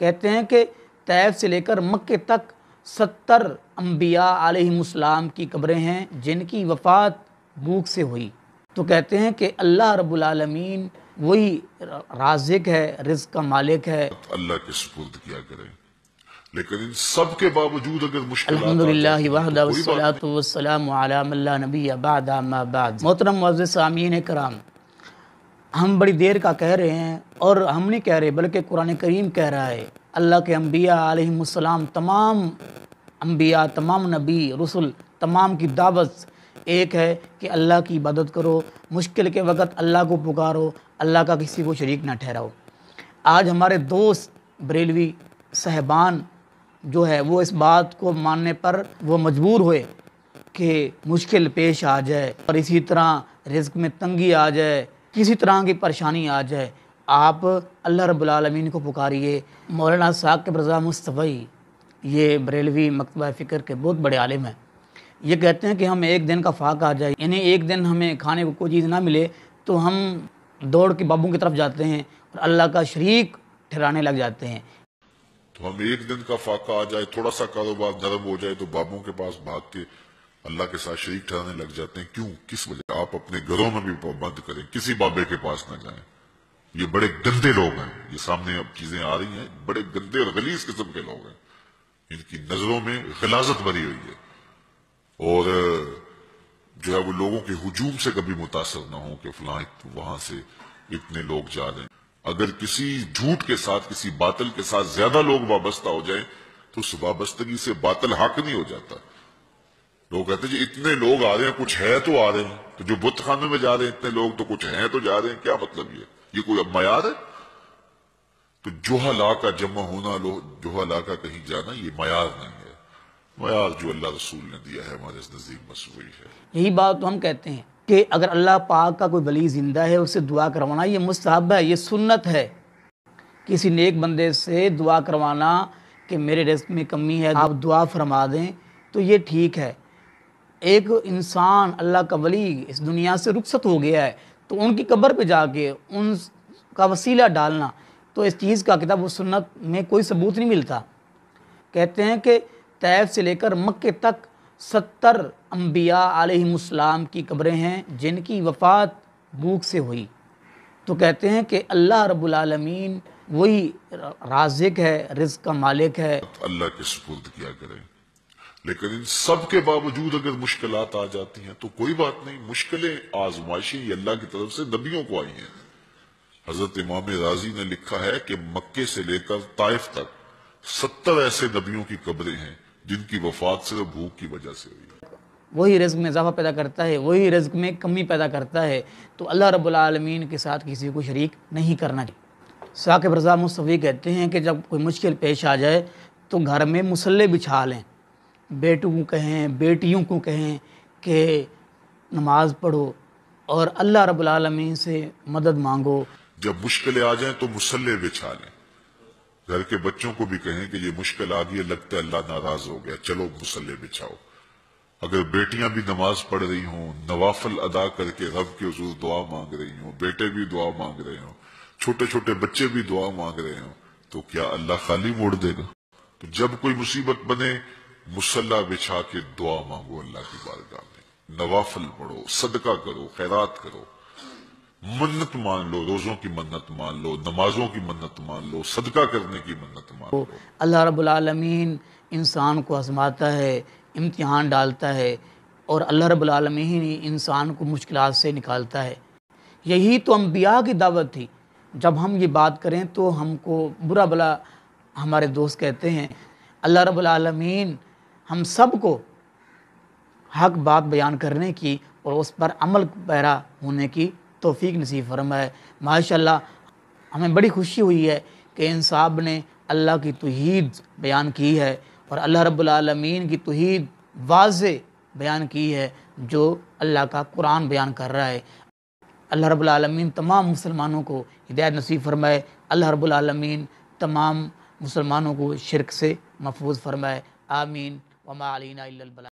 कहते हैं कि तैब से लेकर मक्के तक सत्तर अम्बिया आलमसलाम की कब्रें हैं जिनकी वफ़ात भूख से हुई तो कहते हैं कि अल्लाह रबालमीन वही राजिक है रिज का मालिक है तो अल्लाह के सुपुर्द किया करें लेकिन इन सब के बावजूद अगर तो मोहतरम सामीन कराम हम बड़ी देर का कह रहे हैं और हम नहीं कह रहे बल्कि कुरान करीम कह रहा है अल्लाह के अम्बिया आलम तमाम अम्बिया तमाम नबी रसुल तमाम की दावत एक है कि अल्लाह की इबादत करो मुश्किल के वक़्त अल्लाह को पुकारो अल्लाह का किसी को शरीक ना ठहराओ आज हमारे दोस्त बरेलवी साहबान जो है वो इस बात को मानने पर वो मजबूर हुए कि मुश्किल पेश आ जाए और इसी तरह रिज्क में तंगी आ जाए किसी तरह की परेशानी आ जाए आप अल्लाह रबालमीन को पुकारिए मौलाना साकब रज़ा मुस्तफ़ी ये बरेलवी मकतबा फ़िक्र के बहुत बड़े आलिम हैं ये कहते हैं कि हम एक दिन का फाक आ जाए यानी एक दिन हमें खाने को कोई चीज़ ना मिले तो हम दौड़ के बाबू की तरफ जाते हैं और अल्लाह का शरीक ठहराने लग जाते हैं तो हम एक दिन का फाका आ जाए थोड़ा सा कारोबार नरम हो जाए तो बाबू के पास भाग के अल्लाह के साथ शरीक ठहराने लग जाते हैं क्यों किस वजह आप अपने घरों में भी बंद करें किसी बाबे के पास ना जाएं ये बड़े गंदे लोग हैं ये सामने अब चीजें आ रही हैं बड़े गंदे और गलीस किस्म के लोग हैं इनकी नजरों में गलाजत भरी हुई है और जो है वो लोगों के हजूम से कभी मुतासर ना हो कि फला वहां से इतने लोग जा रहे हैं अगर किसी झूठ के साथ किसी बातल के साथ ज्यादा लोग वाबस्ता हो जाए तो उस वाबस्तगी से बातल हक नहीं हो जाता लोग कहते जी इतने लोग आ रहे हैं कुछ है तो आ रहे हैं तो जो बुत खाने में जा रहे हैं इतने लोग तो कुछ हैं तो जा रहे हैं क्या मतलब ये ये कोई अब याद है तो जोहा ला का जमा होना लो जोहा ला का कहीं जाना ये मयाज नहीं है मयाज जो अल्लाह रसूल ने दिया है हमारे नजदीक मसूरी है यही बात तो हम कहते हैं कि अगर अल्लाह पाक का कोई वली ज़िंदा है उससे दुआ करवाना ये मुस्तहब है ये सुन्नत है किसी नेक बंदे से दुआ करवाना कि मेरे रिस्क में कमी है आप दुआ फरमा दें तो ये ठीक है एक इंसान अल्लाह का वली इस दुनिया से रुखसत हो गया है तो उनकी कब्र पे जाके उन का वसीला डालना तो इस चीज़ का किताब व सुन्नत में कोई सबूत नहीं मिलता कहते हैं कि तैफ से लेकर मक्के तक सत्तर अम्बिया आलम की कब्रें हैं जिनकी वफ़ात भूख से हुई तो कहते हैं कि अल्लाह रबालमीन वही राजिक है रिज का मालिक है अल्लाह के सपूर्द किया करें लेकिन इन सब के बावजूद अगर मुश्किल आ जाती हैं तो कोई बात नहीं मुश्किलें आजमाइशें अल्लाह की तरफ से नबियों को आई हैं हजरत इमाम राजी ने लिखा है कि मक्के से लेकर ताइफ तक सत्तर ऐसे नबियों की कब्रें हैं जिनकी वफात सिर्फ भूख की वजह से हुई वही रिज्क में इजाफा पैदा करता है वही रज़ में कमी पैदा करता है तो अल्लाह रबालमीन के साथ किसी को शरीक नहीं करना चाहिए साकिब रजा मुस्तफ़ी कहते हैं कि जब कोई मुश्किल पेश आ जाए तो घर में मुसल्ले बिछा लें बेटों को कहें बेटियों को कहें कि नमाज पढ़ो और अल्लाह रब्बुल रबालमीन से मदद मांगो जब मुश्किलें आ जाएं तो मुसल्ले बिछा लें घर के बच्चों को भी कहें कि ये मुश्किल आ गई है लगता है अल्लाह नाराज हो गया चलो मुसल्ले बिछाओ अगर बेटियां भी नमाज पढ़ रही हों नवाफल अदा करके रब के हजूर दुआ मांग रही हों बेटे भी दुआ मांग रहे हों छोटे छोटे बच्चे भी दुआ मांग रहे हों तो क्या अल्लाह खाली मोड़ देगा तो जब कोई मुसीबत बने मुसल्ला बिछा के दुआ मांगो अल्लाह की बारगाह में नवाफल पढ़ो सदका करो खैरात करो मन्नत मान लो रोजों की मन्नत मान लो नमाजों की मन्नत मान लो सदका करने की मन्नत मान लो अल्लाह रबालमीन इंसान को आजमाता है इम्तिहान डालता है और अल्लाह रबालमीन ही इंसान को मुश्किल से निकालता है यही तो अम्बिया की दावत थी जब हम ये बात करें तो हमको बुरा भला हमारे दोस्त कहते हैं अल्लाह रबालमीन हम सब को हक बात बयान करने की और उस पर अमल पैरा होने की तोफ़ी नसीब फरमाए माशा हमें बड़ी खुशी हुई है कि इन साहब ने अल्लाह की तोहद बयान की है और अल्लाह रब्लमीन की तोहद वाज बयान की है जो अल्लाह का कुरान बयान कर रहा है अल्लाह रब्लमीन तमाम मुसलमानों को हिदायत नसीब फरमाए अल्लाह रब्लमीन तमाम मुसलमानों को शिरक से महफूज फरमाए आमीन وما علينا إلا البلاء